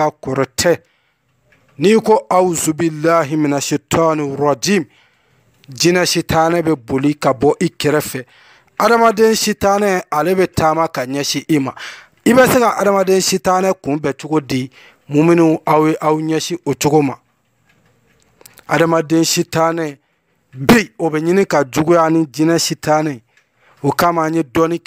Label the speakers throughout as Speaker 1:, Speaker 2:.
Speaker 1: ka korete ni ko auzubillahi minashaitani rajim jina sitanɛ bɛ boli ka bɔ i kɛrɛfɛ adamaden sitanɛ ale bɛ taama ka ɲɛsin i ma se ka adamaden sitanɛ kunbɛn cogo di muminu aw aw ɲɛsin o adamaden sitanɛ bi o bɛ ka juguya ni jinɛ sitanɛ o kama an ye dɔɔni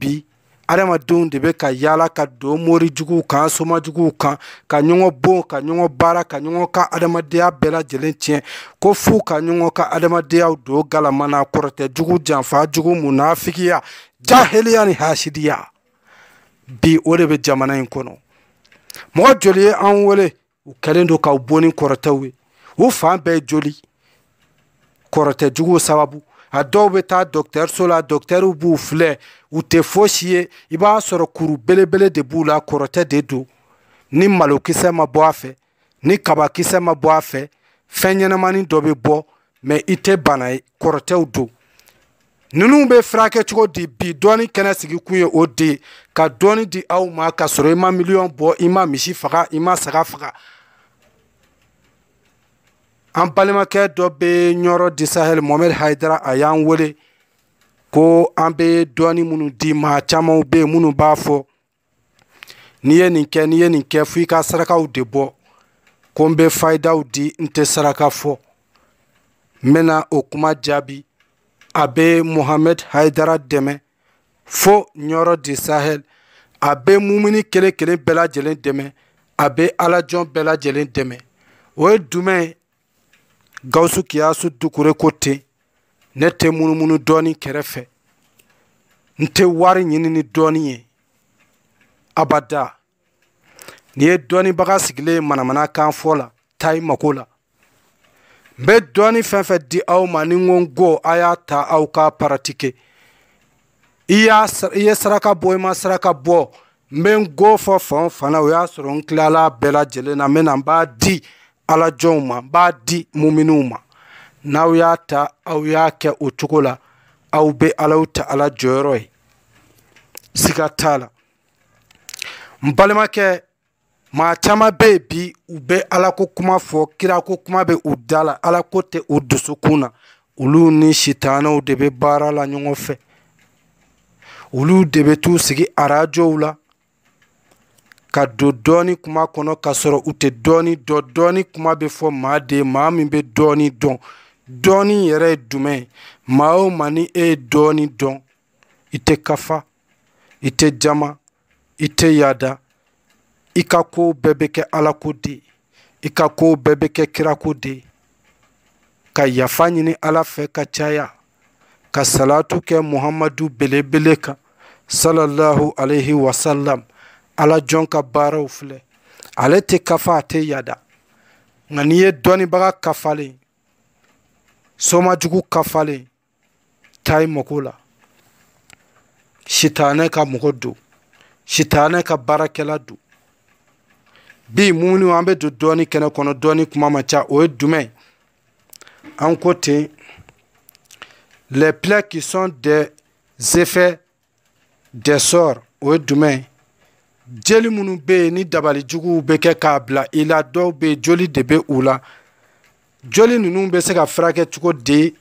Speaker 1: bi adamadenw de bɛ ka yaala ka don mori juguw kan soma juguw kan ka ɲɔgɔn bon ka ɲɔgɔn baara ka ɲɔgɔn ka adamadenya bɛɛ lajɛlen tiɲɛ ko f'u ka ɲɔgɔn ka adamadenyaw don galama na kɔrɔtɛ jugu janfa jugu munafigiya jahiliya ni hasidiya bi o de bɛ jamana in kɔnɔ mɔgɔ joli ye an wele u kɛlen don k'aw bonni kɔrɔtɛw ye u fan bɛɛ joli kɔrɔtɛ juguw sababu a dɔw bɛ taa dɔkitɛriso la dɔkitɛriw b'u filɛ u tɛ fosi ye i b'a sɔrɔ kuru belebele de b'u la kɔrɔtɛ de don ni malokisɛ ma bɔ a fɛ ni kabakisɛ ma bɔ a fɛ fɛn ɲɛnɛmani dɔ bɛ bɔ mɛ i tɛ bana ye kɔrɔtɛw don ninnu bɛ furakɛ cogo di bi dɔɔni kɛnɛ sigi kun ye o de ye ka dɔɔni di aw ma ka sɔrɔ i ma miliyɔn bɔ i ma misi faga i ma saga faga an balimakɛ dɔ bɛ ɲɔrɔ disahɛl mohamɛd haidara a y'an wele ko an bɛ dɔɔni minnu di maa camanw bɛ yen minnu b'a fɔ n'i ye nin kɛ n'i ye nin kɛ f'i ka sarakaw de bɔ ko n bɛ fayidaw di n tɛ saraka fɔ n bɛna o kuma jaabi a bɛ mohamɛd haidara dɛmɛ fo ɲɔrɔ di sahel a bɛ mumuni kelen kelen bɛɛ lajɛlen dɛmɛ a bɛ alajɔn bɛɛ lajɛlen dɛmɛ o ye dumɛn. ye gawusu kiyasu dukure ko ten ne tɛ munumunu dɔɔni kɛrɛfɛ n tɛ wari ɲini ni dɔɔni ye abada ni ye dɔɔnibaga sigilen ye manamana kan fɔ la ta i mako la n bɛ dɔɔni fɛn fɛn di aw ma ni n ko n go a y'a ta aw ka paratike i y'a i ye saraka bɔ i ma saraka bɔ n bɛ n go fɔ fan o fan na o y'a sɔrɔ n tilala bɛɛ lajɛlen na n bɛ na n b'a di ala jɔnw b'a di muminiw ma n'aw y'a ta aw y'a kɛ o la aw bɛ ta ala jɔyɔrɔ ye siga t'a maa bi ala ko kuma kira kokuma be udala u da la ala ko u dusukun na olu ni sitanɛw de barala baara la ɲɔgɔn fɛ olu t'u sigi arajoula ka don dɔɔni kuma kɔnɔ ka sɔrɔ u tɛ dɔɔni dɔ dɔɔni kuma bɛ fɔ maa de ma maa min bɛ dɔɔni dɔn dɔɔni yɛrɛ ye jumɛn ye maa o maa ni e ye dɔɔni dɔn i tɛ kafa i tɛ jama i tɛ yada i ka kow bɛɛ bɛ kɛ ala ko de i ka kow bɛɛ bɛ kɛ kirako de ka yafa ɲini ala fɛ ka caya ka salatu kɛ muhamadu belebele kan alayhi wa sallam. ala jɔn ka baaraw ale te kafa a yada nka doni ye dɔnnibaga Soma somajugu kafalen ta i mako la sitanɛ ka mɔgɔ don ka baarakɛla don bi mumuni an bɛ don dɔɔni kɛnɛ kuma ma ca o ye an les plaies qui sont des effets des sorts o jeli minnu bɛ yen ni dabalijuguw bɛ kɛ k'a bila i la dɔw bɛ yen joli de bɛ u la joli ninnu bɛ se ka furakɛ cogo di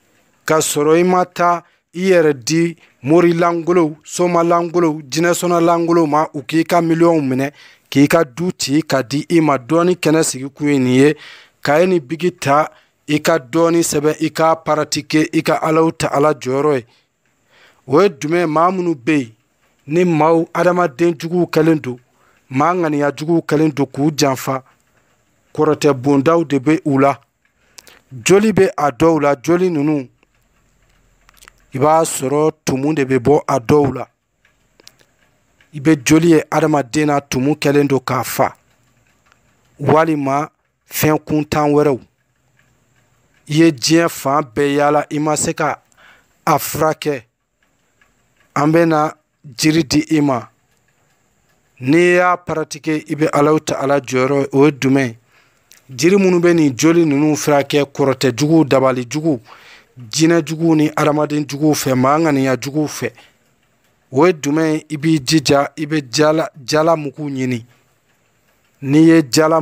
Speaker 1: k'a sɔrɔ i ma taa i yɛrɛ di morilangolow somalangolow jinɛsɔnalangolow ma u k'i ka miliyɔnw minɛ k'i ka du ci ka di i ma dɔɔni kɛnɛ sigi kun ye nin ye ka ye nin bigi ta i ka dɔɔni sɛbɛ i k'a paratike i ka alaw ta ala jɔyɔrɔ ye o ye jumɛn maa minnu bɛ yen ni maaw adamaden juguw kɛlen don maa ŋaniya juguw kɛlen don k'u janfa kɔrɔtɛ bondaw de bɛ u la joli bɛ a dɔw la joli ninnu i b'a sɔrɔ tumu de bɛ bɔ a dɔw la i bɛ joli ye adamaden na tumu kɛlen don k'a fa walima fɛn kuntan wɛrɛw i ye diɲɛ fan bɛɛ yaala i ma se ka a furakɛ an bɛ na jiri di i ma n'i y'a paratike i be alaw ta ala jɔyɔrɔ o ye jiri minnu be nin joli ninnu firakɛ kɔrɔtɛ jugu dabali jugu jinɛ jugu ni adamaden juguw fɛ maŋaniya jugu fɛ o ye jumɛn i b'i jija i be jala jala mugu ɲini n'i ye jala